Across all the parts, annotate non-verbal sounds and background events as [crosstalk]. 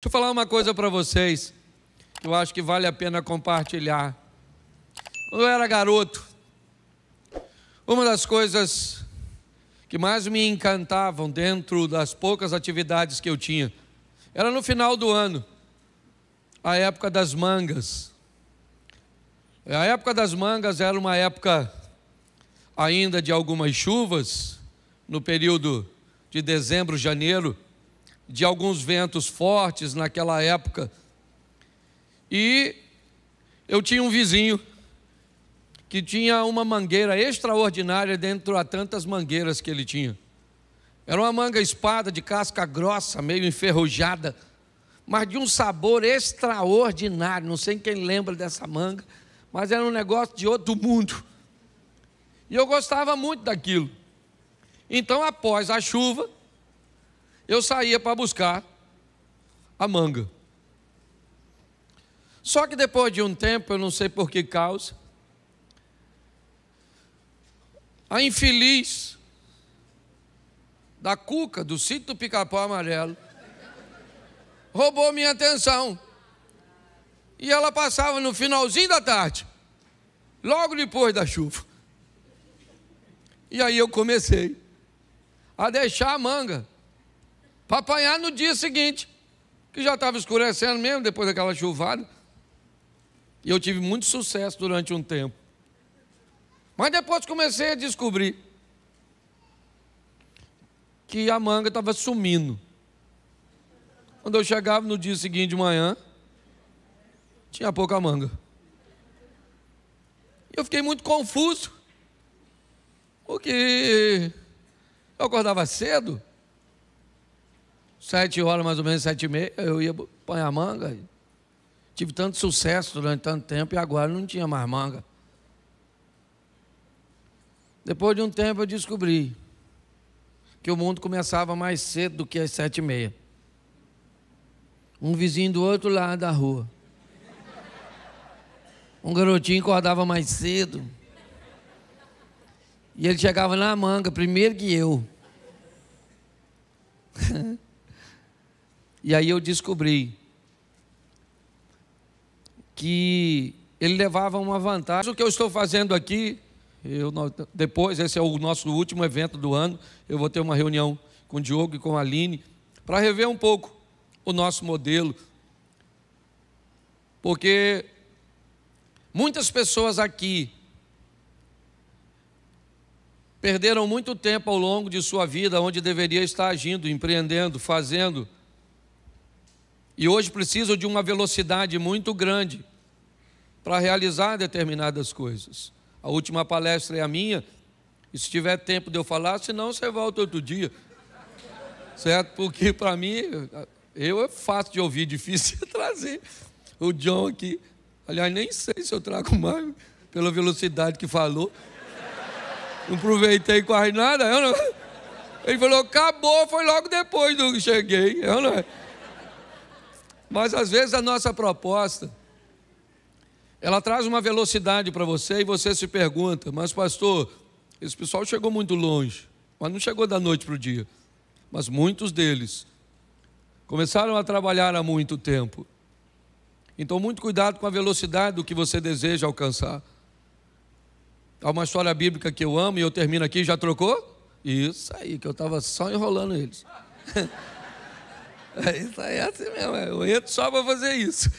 Deixa eu falar uma coisa para vocês, que eu acho que vale a pena compartilhar. Quando eu era garoto, uma das coisas que mais me encantavam dentro das poucas atividades que eu tinha era no final do ano, a época das mangas. A época das mangas era uma época ainda de algumas chuvas, no período de dezembro, janeiro de alguns ventos fortes naquela época. E eu tinha um vizinho que tinha uma mangueira extraordinária dentro a tantas mangueiras que ele tinha. Era uma manga espada de casca grossa, meio enferrujada, mas de um sabor extraordinário. Não sei quem lembra dessa manga, mas era um negócio de outro mundo. E eu gostava muito daquilo. Então, após a chuva, eu saía para buscar a manga. Só que depois de um tempo, eu não sei por que causa, a infeliz da cuca, do sítio do pica-pau amarelo, roubou minha atenção. E ela passava no finalzinho da tarde, logo depois da chuva. E aí eu comecei a deixar a manga para apanhar no dia seguinte, que já estava escurecendo mesmo depois daquela chuvada. E eu tive muito sucesso durante um tempo. Mas depois comecei a descobrir que a manga estava sumindo. Quando eu chegava no dia seguinte de manhã, tinha pouca manga. Eu fiquei muito confuso, porque eu acordava cedo, Sete horas, mais ou menos, sete e meia, eu ia a manga. Tive tanto sucesso durante tanto tempo e agora não tinha mais manga. Depois de um tempo eu descobri que o mundo começava mais cedo do que às sete e meia. Um vizinho do outro lado da rua. Um garotinho acordava mais cedo. E ele chegava na manga, primeiro que eu. [laughs] E aí eu descobri que ele levava uma vantagem. O que eu estou fazendo aqui, eu, depois, esse é o nosso último evento do ano, eu vou ter uma reunião com o Diogo e com a Aline, para rever um pouco o nosso modelo. Porque muitas pessoas aqui perderam muito tempo ao longo de sua vida, onde deveria estar agindo, empreendendo, fazendo, e hoje precisam de uma velocidade muito grande para realizar determinadas coisas. A última palestra é a minha, e se tiver tempo de eu falar, senão você volta outro dia. Certo? Porque para mim, eu é fácil de ouvir, [laughs] difícil de trazer. O John aqui, aliás, nem sei se eu trago mais, pela velocidade que falou. Não aproveitei quase nada, eu é não. É? Ele falou, acabou, foi logo depois do que cheguei. Eu é não. Mas às vezes a nossa proposta ela traz uma velocidade para você e você se pergunta: mas pastor, esse pessoal chegou muito longe, mas não chegou da noite para o dia. Mas muitos deles começaram a trabalhar há muito tempo. Então, muito cuidado com a velocidade do que você deseja alcançar. Há uma história bíblica que eu amo e eu termino aqui. Já trocou? Isso aí, que eu estava só enrolando eles. [laughs] [laughs] Isso é assim mesmo, é. eu entro só para fazer isso.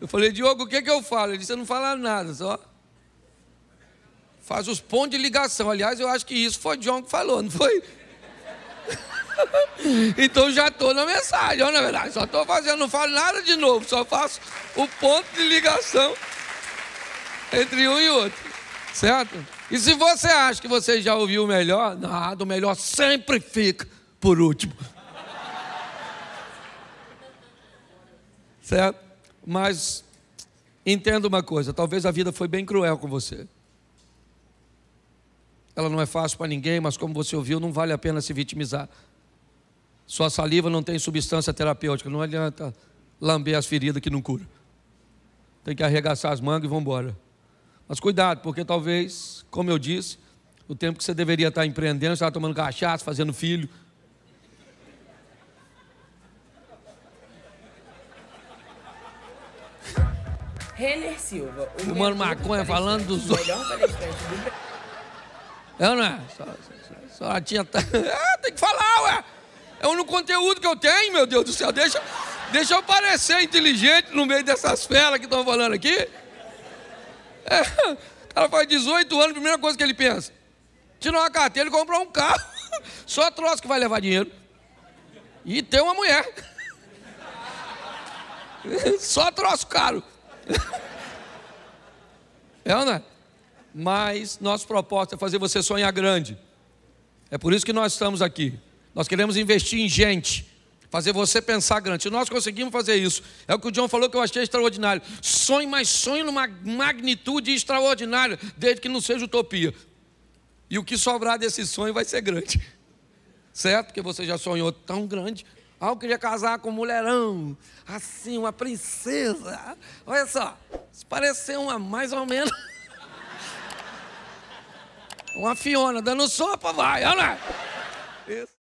Eu falei, Diogo, o que, é que eu falo? Ele disse, você não fala nada, só faz os pontos de ligação. Aliás, eu acho que isso foi o John que falou, não foi? [laughs] então já estou na mensagem, na verdade, só estou fazendo, não falo nada de novo, só faço o ponto de ligação entre um e outro. Certo? E se você acha que você já ouviu o melhor, nada, o melhor sempre fica por último. certo? Mas entenda uma coisa: talvez a vida foi bem cruel com você. Ela não é fácil para ninguém, mas como você ouviu, não vale a pena se vitimizar. Sua saliva não tem substância terapêutica, não adianta lamber as feridas que não cura. Tem que arregaçar as mangas e vão embora. Mas cuidado, porque talvez, como eu disse, o tempo que você deveria estar empreendendo, você está tomando cachaça, fazendo filho, Renner Silva. O Fumando maconha, falando dos outros. melhor palestrante do Brasil. Eu é não é? Só, só, só, tinha. [laughs] ah, tem que falar, ué! Eu é no conteúdo que eu tenho, meu Deus do céu, deixa, deixa eu parecer inteligente no meio dessas feras que estão falando aqui. É, o cara faz 18 anos, a primeira coisa que ele pensa: tirar uma carteira e comprar um carro. [laughs] Só troço que vai levar dinheiro. E ter uma mulher. [laughs] Só troço caro é ou não é? Mas nosso propósito é fazer você sonhar grande. É por isso que nós estamos aqui. Nós queremos investir em gente, fazer você pensar grande. E nós conseguimos fazer isso. É o que o John falou que eu achei extraordinário. Sonhe, mas sonhe numa magnitude extraordinária, desde que não seja utopia. E o que sobrar desse sonho vai ser grande. Certo? Porque você já sonhou tão grande. Ah, queria casar com um mulherão, assim, uma princesa. Olha só, se parecer uma mais ou menos. [laughs] Uma Fiona dando sopa, vai, olha lá. Isso.